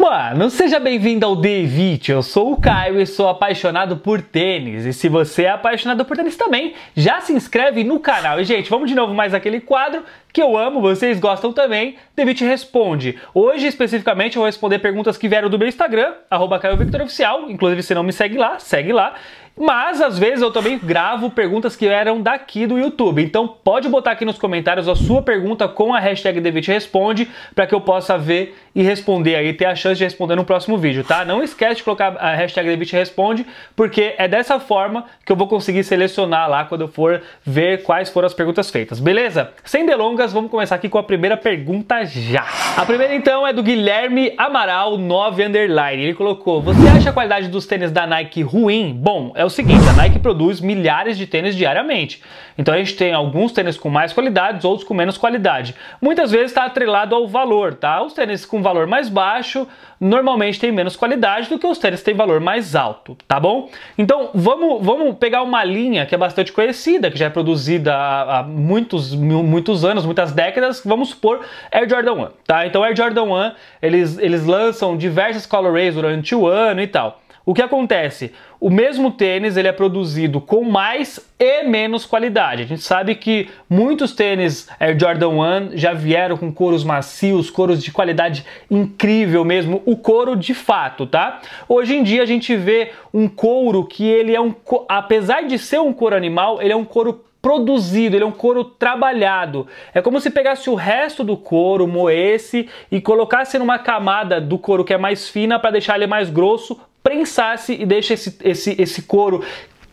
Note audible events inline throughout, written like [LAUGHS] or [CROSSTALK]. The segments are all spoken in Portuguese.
Mano, seja bem-vindo ao The Eu sou o Caio e sou apaixonado por tênis. E se você é apaixonado por tênis também, já se inscreve no canal. E, gente, vamos de novo mais aquele quadro que eu amo, vocês gostam também. The Responde. Hoje, especificamente, eu vou responder perguntas que vieram do meu Instagram, arroba Oficial. Inclusive, se não me segue lá, segue lá. Mas às vezes eu também gravo perguntas que eram daqui do YouTube. Então pode botar aqui nos comentários a sua pergunta com a hashtag DVT Responde para que eu possa ver e responder aí, ter a chance de responder no próximo vídeo, tá? Não esquece de colocar a hashtag DVT Responde, porque é dessa forma que eu vou conseguir selecionar lá quando eu for ver quais foram as perguntas feitas, beleza? Sem delongas, vamos começar aqui com a primeira pergunta já. A primeira então é do Guilherme Amaral 9 Underline. Ele colocou: Você acha a qualidade dos tênis da Nike ruim? Bom, é o o seguinte, a Nike produz milhares de tênis diariamente. Então a gente tem alguns tênis com mais qualidades, outros com menos qualidade. Muitas vezes está atrelado ao valor, tá? Os tênis com valor mais baixo normalmente têm menos qualidade do que os tênis que têm valor mais alto, tá bom? Então vamos, vamos pegar uma linha que é bastante conhecida, que já é produzida há, muitos, muitos anos, muitas décadas, vamos supor Air Jordan 1, tá? Então Air Jordan 1, eles, eles lançam diversas colorways durante o ano e tal. O que acontece? O mesmo tênis ele é produzido com mais e menos qualidade. A gente sabe que muitos tênis Air Jordan 1 já vieram com couros macios, couros de qualidade incrível mesmo, o couro de fato, tá? Hoje em dia a gente vê um couro que ele é um, apesar de ser um couro animal, ele é um couro produzido, ele é um couro trabalhado. É como se pegasse o resto do couro, moesse e colocasse numa camada do couro que é mais fina para deixar ele mais grosso prensasse e deixa esse, esse, esse couro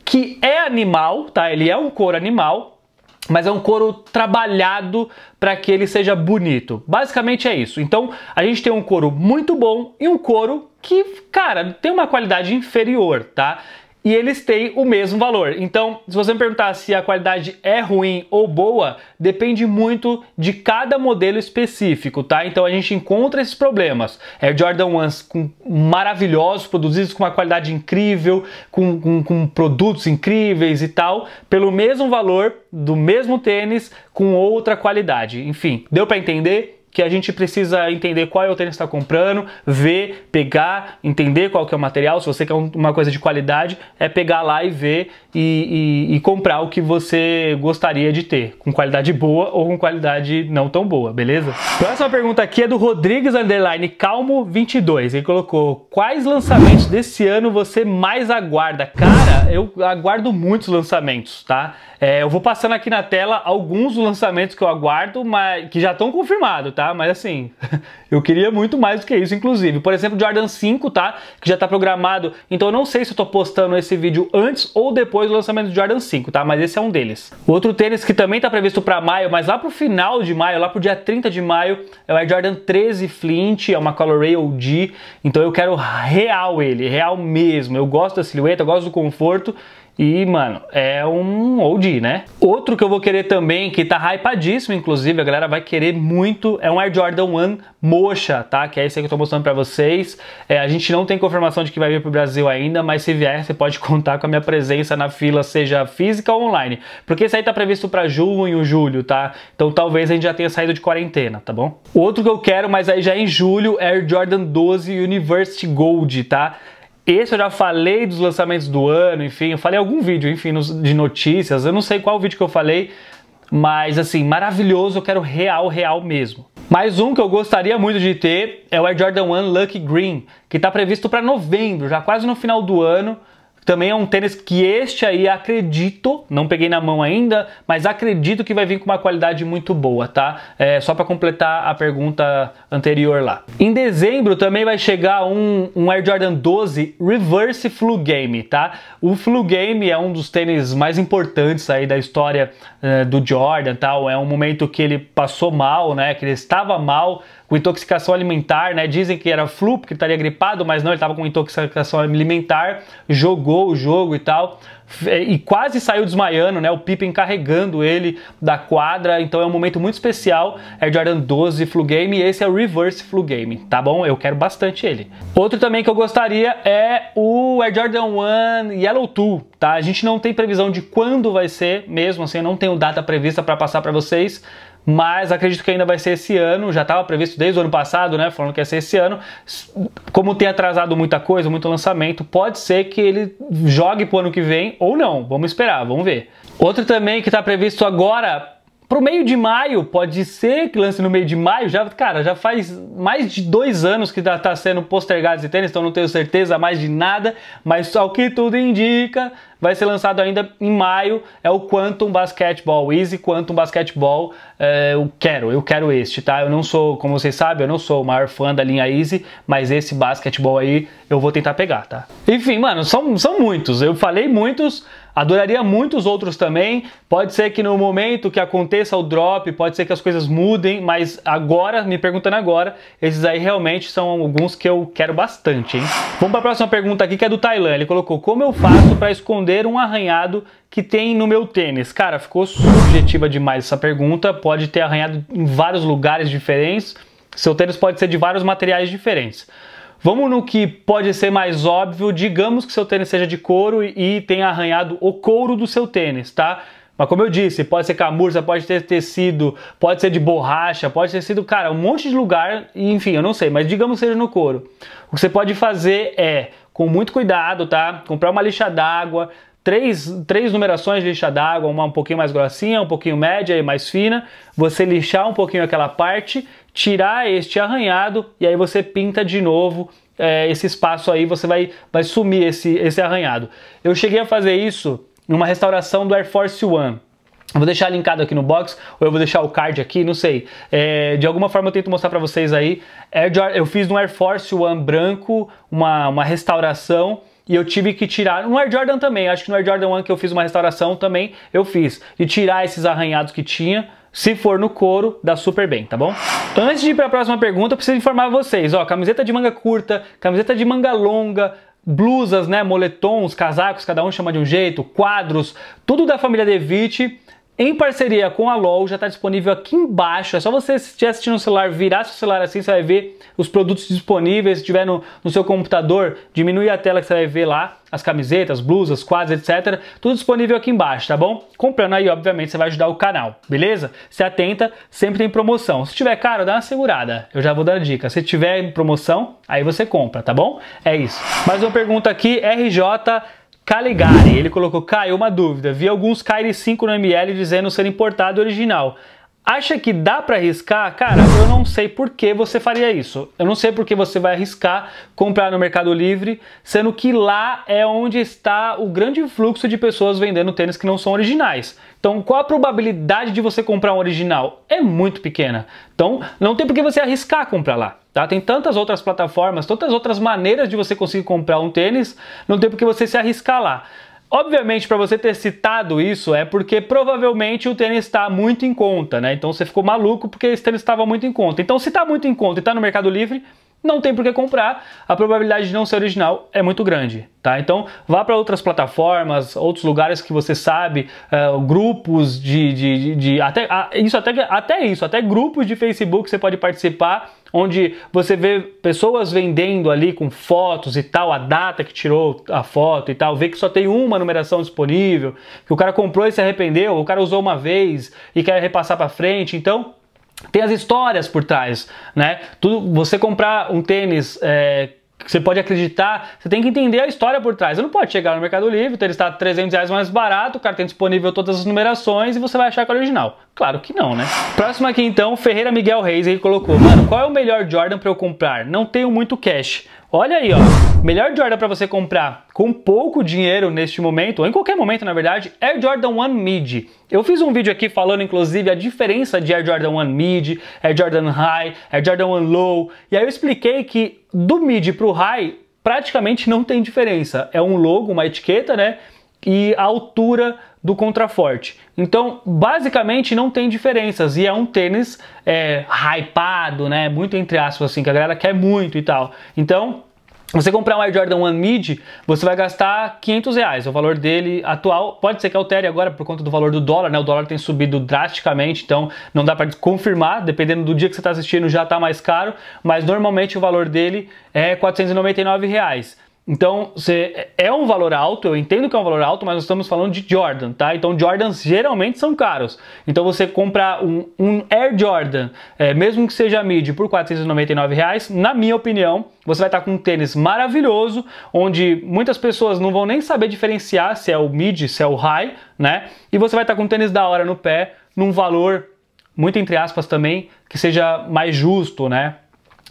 que é animal, tá? Ele é um couro animal, mas é um couro trabalhado para que ele seja bonito. Basicamente é isso. Então, a gente tem um couro muito bom e um couro que, cara, tem uma qualidade inferior, tá? e eles têm o mesmo valor. Então, se você me perguntar se a qualidade é ruim ou boa, depende muito de cada modelo específico, tá? Então a gente encontra esses problemas. É Jordan Ones com maravilhosos, produzidos com uma qualidade incrível, com, com, com produtos incríveis e tal, pelo mesmo valor, do mesmo tênis, com outra qualidade. Enfim, deu para entender? que a gente precisa entender qual é o tênis que está comprando, ver, pegar, entender qual que é o material. Se você quer uma coisa de qualidade, é pegar lá e ver e, e, e comprar o que você gostaria de ter, com qualidade boa ou com qualidade não tão boa, beleza? Próxima pergunta aqui é do Rodrigues Underline Calmo 22. Ele colocou: Quais lançamentos desse ano você mais aguarda? Cara, eu aguardo muitos lançamentos, tá? É, eu vou passando aqui na tela alguns lançamentos que eu aguardo, mas que já estão confirmados tá? Mas assim, [LAUGHS] eu queria muito mais do que isso, inclusive. Por exemplo, Jordan 5, tá? Que já tá programado. Então eu não sei se eu tô postando esse vídeo antes ou depois do lançamento do Jordan 5, tá? Mas esse é um deles. O outro tênis que também tá previsto para maio, mas lá pro final de maio, lá pro dia 30 de maio, é o Jordan 13 Flint, é uma Colorway OG. Então eu quero real ele, real mesmo. Eu gosto da silhueta, eu gosto do conforto e, mano, é um OG, né? Outro que eu vou querer também, que tá hypadíssimo, inclusive, a galera vai querer muito, é um Air Jordan 1 mocha, tá? Que é esse aí que eu tô mostrando pra vocês. É, a gente não tem confirmação de que vai vir pro Brasil ainda, mas se vier, você pode [LAUGHS] contar com a minha presença na fila, seja física ou online. Porque esse aí tá previsto pra junho, julho, tá? Então talvez a gente já tenha saído de quarentena, tá bom? Outro que eu quero, mas aí já é em julho, é Air Jordan 12 University Gold, tá? Esse eu já falei dos lançamentos do ano, enfim, eu falei algum vídeo, enfim, de notícias, eu não sei qual vídeo que eu falei, mas assim, maravilhoso, eu quero real, real mesmo. Mais um que eu gostaria muito de ter é o Air Jordan 1 Lucky Green, que está previsto para novembro, já quase no final do ano. Também é um tênis que este aí acredito, não peguei na mão ainda, mas acredito que vai vir com uma qualidade muito boa, tá? É, só para completar a pergunta anterior lá. Em dezembro também vai chegar um, um Air Jordan 12 Reverse Flu Game, tá? O Flu Game é um dos tênis mais importantes aí da história é, do Jordan, tal. É um momento que ele passou mal, né? Que ele estava mal com intoxicação alimentar, né? Dizem que era flu, porque estaria gripado, mas não, ele estava com intoxicação alimentar, jogou o jogo e tal. E quase saiu desmaiando, né? O Pippen carregando ele da quadra. Então é um momento muito especial. É Jordan 12 flu game e esse é o reverse flu game, tá bom? Eu quero bastante ele. Outro também que eu gostaria é o Air é Jordan 1 Yellow 2, tá? A gente não tem previsão de quando vai ser mesmo, assim, eu não tenho data prevista para passar para vocês mas acredito que ainda vai ser esse ano, já estava previsto desde o ano passado, né, falando que ia ser esse ano. Como tem atrasado muita coisa, muito lançamento, pode ser que ele jogue para o ano que vem ou não. Vamos esperar, vamos ver. Outro também que está previsto agora Pro meio de maio, pode ser que lance no meio de maio, já, cara, já faz mais de dois anos que tá, tá sendo postergado esse tênis, então não tenho certeza mais de nada, mas ao que tudo indica, vai ser lançado ainda em maio, é o Quantum Basketball, Easy Quantum Basketball, é, eu quero, eu quero este, tá? Eu não sou, como vocês sabem, eu não sou o maior fã da linha Easy, mas esse basketball aí eu vou tentar pegar, tá? Enfim, mano, são, são muitos, eu falei muitos, Adoraria muitos outros também. Pode ser que no momento que aconteça o drop, pode ser que as coisas mudem, mas agora, me perguntando agora, esses aí realmente são alguns que eu quero bastante, hein? Vamos para a próxima pergunta aqui, que é do Tailândia. Ele colocou: "Como eu faço para esconder um arranhado que tem no meu tênis?". Cara, ficou subjetiva demais essa pergunta. Pode ter arranhado em vários lugares diferentes. Seu tênis pode ser de vários materiais diferentes. Vamos no que pode ser mais óbvio. Digamos que seu tênis seja de couro e tenha arranhado o couro do seu tênis, tá? Mas como eu disse, pode ser camurça, pode ter tecido, pode ser de borracha, pode ter sido, cara, um monte de lugar, enfim, eu não sei, mas digamos que seja no couro. O que você pode fazer é, com muito cuidado, tá? Comprar uma lixa d'água, três, três numerações de lixa d'água, uma um pouquinho mais grossinha, um pouquinho média e mais fina. Você lixar um pouquinho aquela parte, tirar este arranhado e aí você pinta de novo é, esse espaço aí, você vai, vai sumir esse, esse arranhado. Eu cheguei a fazer isso numa restauração do Air Force One. Vou deixar linkado aqui no box, ou eu vou deixar o card aqui, não sei. É, de alguma forma eu tento mostrar para vocês aí. Eu fiz no Air Force One branco, uma, uma restauração e eu tive que tirar. No Air Jordan também, acho que no Air Jordan 1 que eu fiz uma restauração também, eu fiz. e tirar esses arranhados que tinha. Se for no couro, dá super bem, tá bom? Então, antes de ir para a próxima pergunta, eu preciso informar vocês, ó, camiseta de manga curta, camiseta de manga longa, blusas, né, moletons, casacos, cada um chama de um jeito, quadros, tudo da família Devite em parceria com a LOL, já está disponível aqui embaixo. É só você estiver assistindo no celular, virar seu celular assim, você vai ver os produtos disponíveis. Se estiver no, no seu computador, diminui a tela que você vai ver lá as camisetas, blusas, quadros, etc. Tudo disponível aqui embaixo, tá bom? Comprando aí, obviamente, você vai ajudar o canal, beleza? Se atenta, sempre tem promoção. Se tiver caro, dá uma segurada. Eu já vou dar a dica. Se tiver em promoção, aí você compra, tá bom? É isso. Mais uma pergunta aqui, RJ Caligari, ele colocou, Caio, uma dúvida. Vi alguns Kyrie 5 no ML dizendo ser importado original. Acha que dá para arriscar? Cara, eu não sei por que você faria isso. Eu não sei por que você vai arriscar comprar no Mercado Livre, sendo que lá é onde está o grande fluxo de pessoas vendendo tênis que não são originais. Então, qual a probabilidade de você comprar um original? É muito pequena. Então, não tem por que você arriscar comprar lá. Tá? Tem tantas outras plataformas, tantas outras maneiras de você conseguir comprar um tênis, não tem porque você se arriscar lá. Obviamente, para você ter citado isso, é porque provavelmente o tênis está muito em conta, né? Então você ficou maluco porque esse tênis estava muito em conta. Então, se está muito em conta e está no Mercado Livre, não tem por que comprar, a probabilidade de não ser original é muito grande, tá? Então vá para outras plataformas, outros lugares que você sabe, uh, grupos de, de, de, de até a, isso até até isso, até grupos de Facebook você pode participar, onde você vê pessoas vendendo ali com fotos e tal, a data que tirou a foto e tal, vê que só tem uma numeração disponível, que o cara comprou e se arrependeu, o cara usou uma vez e quer repassar para frente, então tem as histórias por trás, né? Tudo, você comprar um tênis é, que você pode acreditar, você tem que entender a história por trás. Você não pode chegar no Mercado Livre, ter está 300 reais mais barato, o cara tem disponível todas as numerações e você vai achar que é original. Claro que não, né? Próximo aqui então, Ferreira Miguel Reis, ele colocou: "Mano, qual é o melhor Jordan para eu comprar? Não tenho muito cash". Olha aí, ó. Melhor Jordan para você comprar com pouco dinheiro neste momento, ou em qualquer momento, na verdade, é Jordan 1 Mid. Eu fiz um vídeo aqui falando, inclusive, a diferença de Air Jordan 1 Mid, Air Jordan High, Air Jordan 1 Low, e aí eu expliquei que do Mid pro High praticamente não tem diferença. É um logo, uma etiqueta, né? e a altura do contraforte. Então, basicamente, não tem diferenças. E é um tênis é, hypado, né? Muito entre aspas, assim, que a galera quer muito e tal. Então, você comprar um Air Jordan One Mid, você vai gastar 500 reais, o valor dele atual. Pode ser que altere agora por conta do valor do dólar, né? O dólar tem subido drasticamente, então não dá para confirmar. Dependendo do dia que você está assistindo, já está mais caro. Mas normalmente o valor dele é 499 reais. Então, você, é um valor alto, eu entendo que é um valor alto, mas nós estamos falando de Jordan, tá? Então, Jordans geralmente são caros. Então, você comprar um, um Air Jordan, é, mesmo que seja mid, por R$ reais, na minha opinião, você vai estar com um tênis maravilhoso, onde muitas pessoas não vão nem saber diferenciar se é o mid, se é o high, né? E você vai estar com um tênis da hora no pé, num valor, muito entre aspas também, que seja mais justo, né?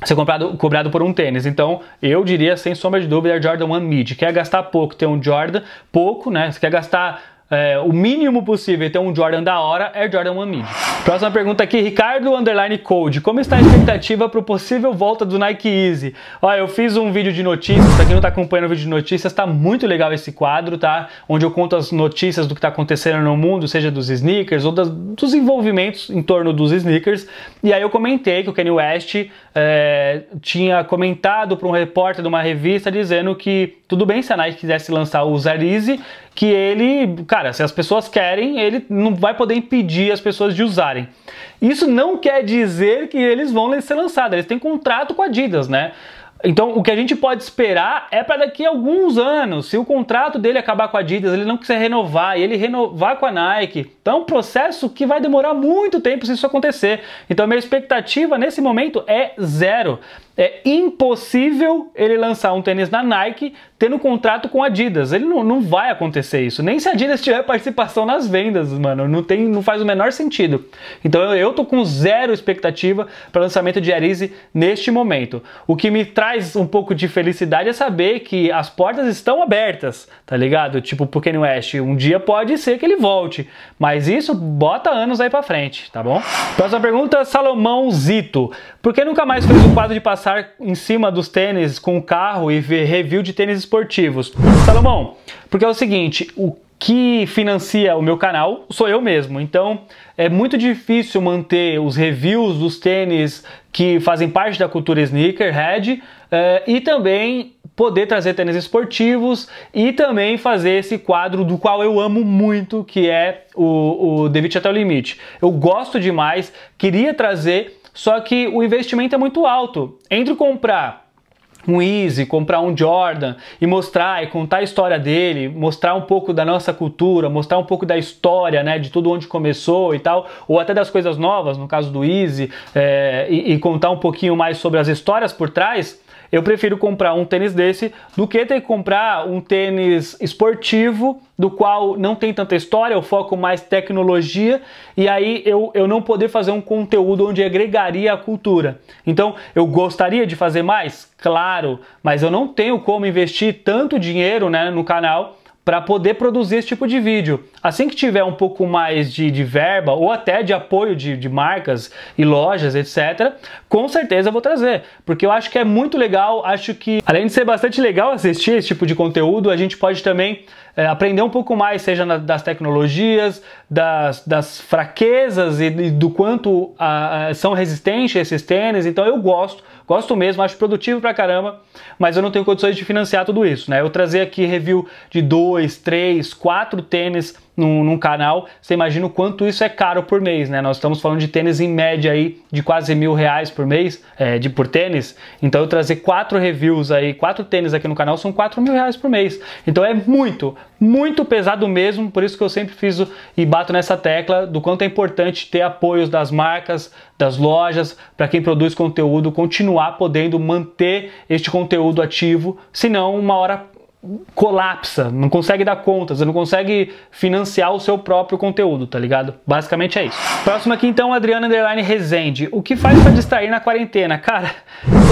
ser comprado, cobrado por um tênis. Então, eu diria, sem sombra de dúvida, é Jordan One Mid. Quer gastar pouco, tem um Jordan, pouco, né? Você quer gastar é, o mínimo possível e então, ter um Jordan da hora, é Jordan One Mid. Próxima pergunta aqui, Ricardo Underline Code. Como está a expectativa para o possível volta do Nike Easy? Olha, eu fiz um vídeo de notícias, para quem não está acompanhando o vídeo de notícias, está muito legal esse quadro, tá? Onde eu conto as notícias do que está acontecendo no mundo, seja dos sneakers ou das, dos envolvimentos em torno dos sneakers. E aí eu comentei que o Kanye West é, tinha comentado para um repórter de uma revista dizendo que tudo bem se a Nike quisesse lançar o Zero Easy, que ele, cara, se as pessoas querem, ele não vai poder impedir as pessoas de usarem. Isso não quer dizer que eles vão ser lançados, eles têm contrato com a Adidas, né? Então, o que a gente pode esperar é para daqui a alguns anos, se o contrato dele acabar com a Adidas, ele não quiser renovar e ele renovar com a Nike. Então, é um processo que vai demorar muito tempo se isso acontecer. Então, a minha expectativa nesse momento é zero é impossível ele lançar um tênis na Nike tendo contrato com a Adidas. Ele não, não vai acontecer isso. Nem se a Adidas tiver participação nas vendas, mano. Não, tem, não faz o menor sentido. Então eu, eu tô com zero expectativa para lançamento de Arise neste momento. O que me traz um pouco de felicidade é saber que as portas estão abertas, tá ligado? Tipo, pro Kanye West, um dia pode ser que ele volte. Mas isso bota anos aí pra frente, tá bom? Próxima pergunta, Salomão Zito. Por que nunca mais fez o quadro de passagem? passar em cima dos tênis com o carro e ver review de tênis esportivos. Salomão, porque é o seguinte, o que financia o meu canal sou eu mesmo. Então é muito difícil manter os reviews dos tênis que fazem parte da cultura sneakerhead eh, e também poder trazer tênis esportivos e também fazer esse quadro do qual eu amo muito, que é o, o The até o limite. Eu gosto demais, queria trazer só que o investimento é muito alto. Entre comprar um Easy, comprar um Jordan e mostrar e contar a história dele, mostrar um pouco da nossa cultura, mostrar um pouco da história, né, de tudo onde começou e tal, ou até das coisas novas, no caso do Easy, é, e, e contar um pouquinho mais sobre as histórias por trás eu prefiro comprar um tênis desse do que ter que comprar um tênis esportivo, do qual não tem tanta história, eu foco mais tecnologia, e aí eu, eu não poder fazer um conteúdo onde agregaria a cultura. Então, eu gostaria de fazer mais? Claro, mas eu não tenho como investir tanto dinheiro né, no canal para poder produzir esse tipo de vídeo. Assim que tiver um pouco mais de, de verba ou até de apoio de, de, marcas e lojas, etc., com certeza eu vou trazer, porque eu acho que é muito legal. Acho que além de ser bastante legal assistir esse tipo de conteúdo, a gente pode também é, aprender um pouco mais, seja na, das tecnologias, das, das fraquezas e, e do quanto a, a, são resistentes esses tênis. Então eu gosto Gosto mesmo, acho produtivo pra caramba, mas eu não tenho condições de financiar tudo isso, né? Eu trazer aqui review de dois, três, quatro tênis num, num, canal, você imagina o quanto isso é caro por mês, né? Nós estamos falando de tênis em média aí de quase mil reais por mês, é, de por tênis. Então eu trazer quatro reviews aí, quatro tênis aqui no canal são quatro mil reais por mês. Então é muito muito pesado mesmo, por isso que eu sempre fiz e bato nessa tecla do quanto é importante ter apoios das marcas, das lojas, para quem produz conteúdo continuar podendo manter este conteúdo ativo, senão uma hora colapsa, não consegue dar contas, não consegue financiar o seu próprio conteúdo, tá ligado? Basicamente é isso. Próximo aqui então, Adriana Underline Rezende. O que faz para distrair na quarentena? [LAUGHS] Cara,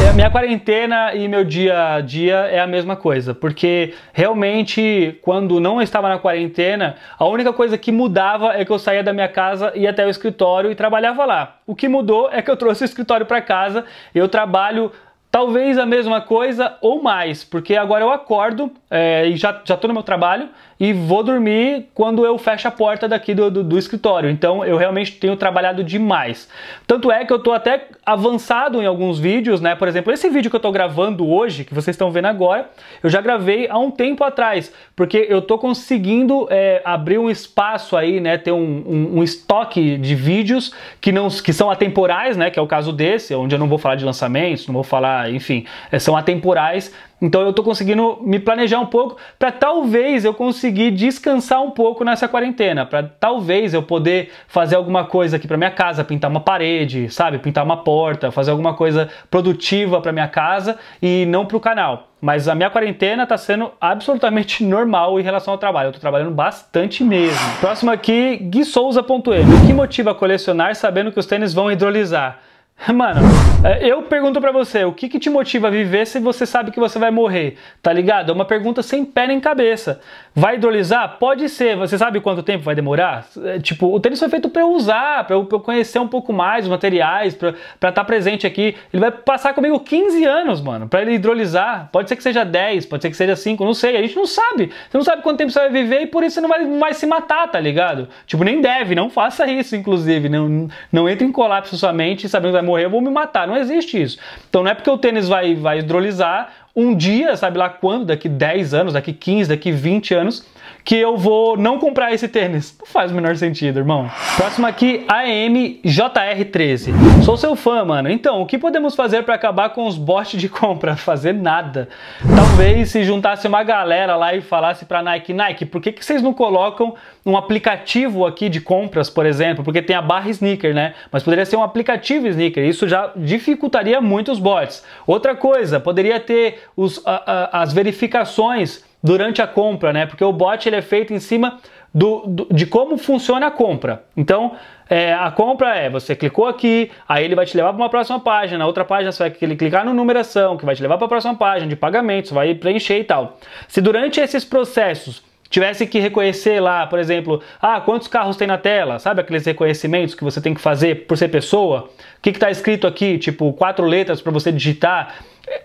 é, minha quarentena e meu dia a dia é a mesma coisa, porque realmente quando não estava na quarentena, a única coisa que mudava é que eu saía da minha casa, e até o escritório e trabalhava lá. O que mudou é que eu trouxe o escritório para casa, eu trabalho Talvez a mesma coisa ou mais, porque agora eu acordo é, e já, já tô no meu trabalho, e vou dormir quando eu fecho a porta daqui do, do, do, escritório. Então eu realmente tenho trabalhado demais. Tanto é que eu tô até avançado em alguns vídeos, né? Por exemplo, esse vídeo que eu tô gravando hoje, que vocês estão vendo agora, eu já gravei há um tempo atrás, porque eu tô conseguindo é, abrir um espaço aí, né? Ter um, um, um, estoque de vídeos que não que são atemporais, né? Que é o caso desse, onde eu não vou falar de lançamentos, não vou falar, enfim, é, são atemporais então eu estou conseguindo me planejar um pouco para talvez eu conseguir descansar um pouco nessa quarentena, para talvez eu poder fazer alguma coisa aqui para minha casa, pintar uma parede, sabe, pintar uma porta, fazer alguma coisa produtiva para minha casa e não para o canal. Mas a minha quarentena está sendo absolutamente [LAUGHS] normal em relação ao trabalho. Eu estou trabalhando bastante mesmo. Próximo aqui, guisouza.m. O que motiva a colecionar sabendo que os tênis vão hidrolisar? [LAUGHS] Mano, é, eu pergunto para você, o que, que te motiva a viver se você sabe que você vai morrer? Tá ligado? É uma pergunta sem pé nem cabeça. Vai hidrolisar? Pode ser. Você sabe quanto tempo vai demorar? É, tipo, o tênis foi feito para eu usar, para eu, eu, conhecer um pouco mais os materiais, para estar tá presente aqui. Ele vai passar comigo 15 anos, mano, para ele hidrolisar. Pode ser que seja 10, pode ser que seja 5, não sei. A gente não sabe. Você não sabe quanto tempo você vai viver e por isso você não vai, vai se matar, tá ligado? Tipo, nem deve, não faça isso, inclusive. Não, não entre em colapso sua mente sabendo que vai morrer, eu vou me matar. Não existe isso. Então não é porque o tênis vai, vai hidrolisar um dia, sabe lá quando, daqui 10 anos, daqui 15, daqui 20 anos, que eu vou não comprar esse tênis. Não faz o menor sentido, irmão. Próximo aqui, amjr 13 Sou seu fã, mano. Então, o que podemos fazer para acabar com os bots de compra? [LAUGHS] Fazer nada. Talvez se juntasse uma galera lá e falasse pra Nike, Nike, por que, que vocês não colocam um aplicativo aqui de compras, por exemplo? Porque tem a barra sneaker, né? Mas poderia ser um aplicativo sneaker. Isso já dificultaria muito os bots. Outra coisa, poderia ter os, a, a, as verificações durante a compra, né? Porque o bot ele é feito em cima do, do, de como funciona a compra. Então, é, a compra é você clicou aqui, aí ele vai te levar para uma próxima página, na outra página você vai clicar no numeração, que vai te levar para a próxima página de pagamentos, vai preencher e tal. Se durante esses processos tivesse que reconhecer lá, por exemplo, ah, quantos carros tem na tela, sabe aqueles reconhecimentos que você tem que fazer por ser pessoa? O que está escrito aqui, tipo, quatro letras para você digitar?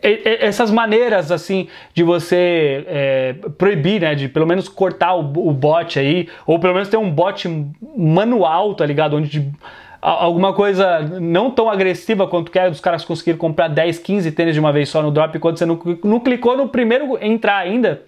essas maneiras assim de você é, proibir, né, de pelo menos cortar o, o bot aí, ou pelo menos ter um bot manual, tá ligado, onde de, alguma coisa não tão agressiva quanto quer é dos caras conseguirem comprar 10, 15 tênis de uma vez só no drop quando você não, não clicou no primeiro entrar ainda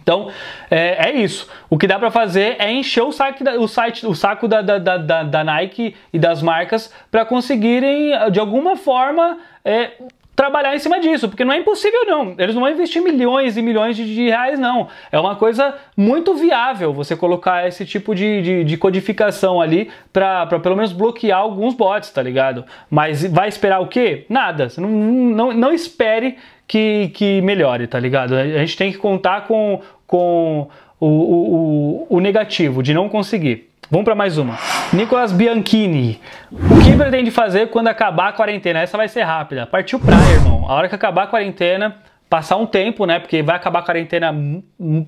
então, é, é, isso. O que dá para fazer é encher o, saco da, o, site, o saco da, da, da, da Nike e das marcas para conseguirem, de alguma forma, é, trabalhar em cima disso, porque não é impossível não. Eles não vão investir milhões e milhões de, de reais não. É uma coisa muito viável você colocar esse tipo de, de, de codificação ali para pelo menos bloquear alguns bots, tá ligado? Mas vai esperar o quê? Nada. Não, não, não espere que, que melhore, tá ligado? A gente tem que contar com, com o, o, o, negativo de não conseguir. Vamos para mais uma. Nicolas Bianchini. O que pretende fazer quando acabar a quarentena? Essa vai ser rápida. Partiu praia, irmão. A hora que acabar a quarentena, passar um tempo, né? Porque vai acabar a quarentena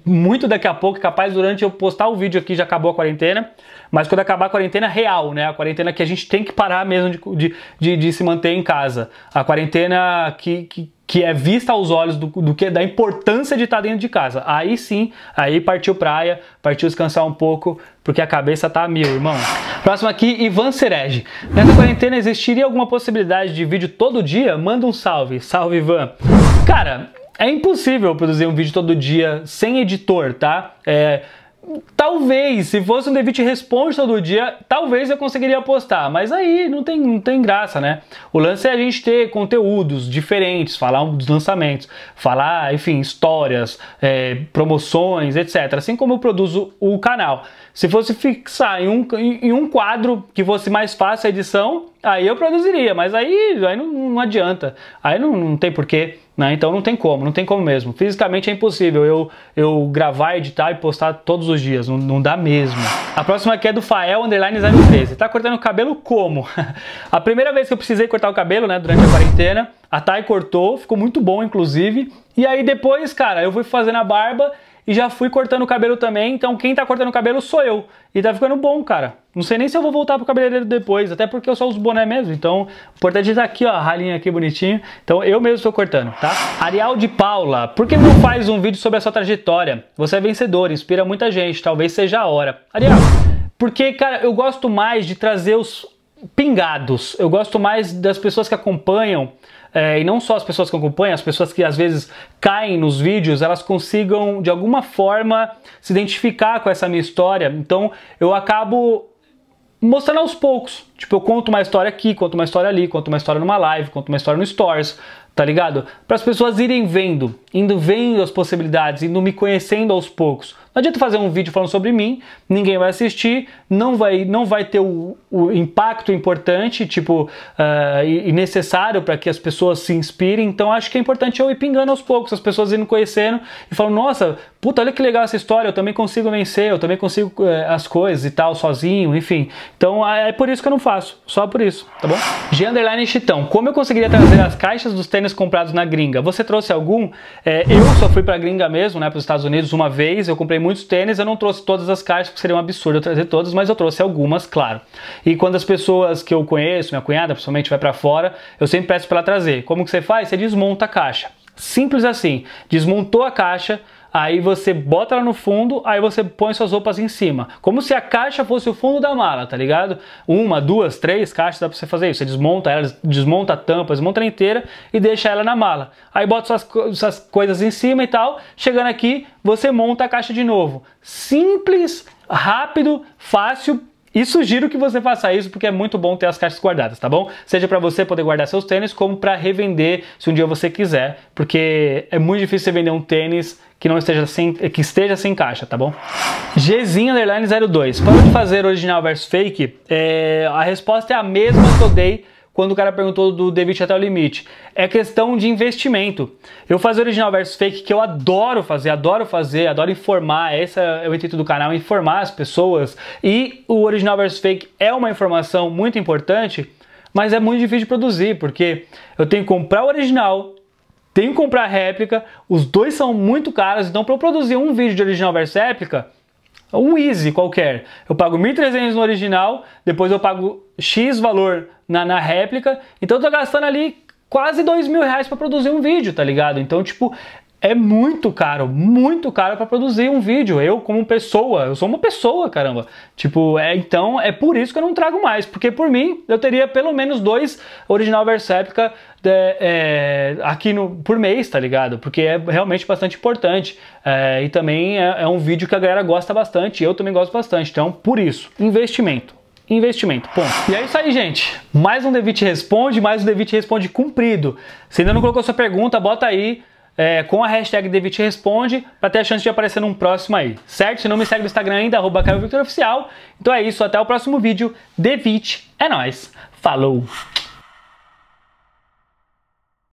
muito daqui a pouco, capaz durante eu postar o vídeo aqui já acabou a quarentena, mas quando acabar a quarentena real, né? A quarentena que a gente tem que parar mesmo de, de, de, de se manter em casa. A quarentena que, que, que é vista aos olhos do, do que da importância de estar tá dentro de casa. Aí sim, aí partiu praia, partiu descansar um pouco, porque a cabeça tá a mil, irmão. Próximo aqui, Ivan Serege. Nessa quarentena existiria alguma possibilidade de vídeo todo dia? Manda um salve. Salve, Ivan. Cara, é impossível produzir um vídeo todo dia sem editor, tá? É, Talvez, se fosse um debit response todo dia, talvez eu conseguiria apostar, mas aí não tem, não tem graça, né? O lance é a gente ter conteúdos diferentes, falar dos lançamentos, falar, enfim, histórias, é, promoções, etc. Assim como eu produzo o canal. Se fosse fixar em um, em um quadro que fosse mais fácil a edição, aí eu produziria, mas aí, aí não, não adianta, aí não, não tem porquê, né? Então não tem como, não tem como mesmo. Fisicamente é impossível eu, eu gravar, editar e postar todos os dias, não, não dá mesmo. A próxima aqui é do Fael Underline 013. Tá cortando o cabelo como? [LAUGHS] a primeira vez que eu precisei cortar o cabelo, né, durante a quarentena, a Thay cortou, ficou muito bom, inclusive. E aí depois, cara, eu fui fazendo a barba e já fui cortando o cabelo também, então quem tá cortando o cabelo sou eu. E tá ficando bom, cara. Não sei nem se eu vou voltar pro cabeleireiro depois, até porque eu só uso boné mesmo, então o importante é tá aqui, ó, a ralinha aqui bonitinho. Então eu mesmo tô cortando, tá? Arial de Paula, por que não faz um vídeo sobre a sua trajetória? Você é vencedor, inspira muita gente, talvez seja a hora. Arial, porque, cara, eu gosto mais de trazer os pingados. Eu gosto mais das pessoas que acompanham é, e não só as pessoas que acompanham, as pessoas que às vezes caem nos vídeos, elas consigam de alguma forma se identificar com essa minha história. Então eu acabo mostrando aos poucos Tipo, eu conto uma história aqui, conto uma história ali, conto uma história numa live, conto uma história no Stories, tá ligado? Para as pessoas irem vendo, indo vendo as possibilidades, indo me conhecendo aos poucos. Não adianta fazer um vídeo falando sobre mim, ninguém vai assistir, não vai, não vai ter o, o impacto importante, tipo, uh, e, necessário para que as pessoas se inspirem. Então acho que é importante eu ir pingando aos poucos, as pessoas irem conhecendo e falando, nossa, puta, olha que legal essa história, eu também consigo vencer, eu também consigo uh, as coisas e tal, sozinho, enfim. Então é por isso que eu não faço, só por isso, tá bom? G Underline Chitão, como eu conseguiria trazer as caixas dos tênis comprados na gringa? Você trouxe algum? É, eu só fui pra gringa mesmo, né, pros Estados Unidos uma vez, eu comprei muitos tênis, eu não trouxe todas as caixas, porque seria um absurdo eu trazer todas, mas eu trouxe algumas, claro. E quando as pessoas que eu conheço, minha cunhada principalmente, vai para fora, eu sempre peço para ela trazer. Como que você faz? Você desmonta a caixa. Simples assim. Desmontou a caixa, aí você bota ela no fundo, aí você põe suas roupas em cima. Como se a caixa fosse o fundo da mala, tá ligado? Uma, duas, três caixas dá pra você fazer isso. Você desmonta ela, desmonta a tampa, desmonta ela inteira e deixa ela na mala. Aí bota suas, suas coisas em cima e tal. Chegando aqui, você monta a caixa de novo. Simples, rápido, fácil e sugiro que você faça isso porque é muito bom ter as caixas guardadas, tá bom? Seja para você poder guardar seus tênis, como para revender se um dia você quiser, porque é muito difícil você vender um tênis que não esteja sem, que esteja sem caixa, tá bom? Gzinho Underline 02. Para fazer original versus fake, é, a resposta é a mesma que eu dei quando o cara perguntou do David até o limite. É questão de investimento. Eu fazer original versus fake, que eu adoro fazer, adoro fazer, adoro informar. Esse é, é o intuito do canal, informar as pessoas. E o original versus fake é uma informação muito importante, mas é muito difícil de produzir, porque eu tenho que comprar o original, tenho que comprar a réplica, os dois são muito caros, então para eu produzir um vídeo de original versus réplica, é um Easy qualquer. Eu pago 1.300 no original, depois eu pago X valor na, na réplica, então eu tô gastando ali quase dois mil reais para produzir um vídeo, tá ligado? Então, tipo, é muito caro, muito caro para produzir um vídeo. Eu, como pessoa, eu sou uma pessoa, caramba. Tipo, é, então é por isso que eu não trago mais, porque por mim eu teria pelo menos dois original Versépica é, é, aqui no, por mês, tá ligado? Porque é realmente bastante importante. É, e também é, é um vídeo que a galera gosta bastante, eu também gosto bastante. Então, por isso, investimento investimento. Ponto. E é isso aí, gente. Mais um Devite Responde, mais um Devite Responde cumprido. Se ainda não colocou sua pergunta, bota aí é, com a hashtag Devit Responde para ter a chance de aparecer num próximo aí, certo? Se não me segue no Instagram ainda, arroba Caio Victor Oficial. Então é isso, até o próximo vídeo. Devit é nós. Falou!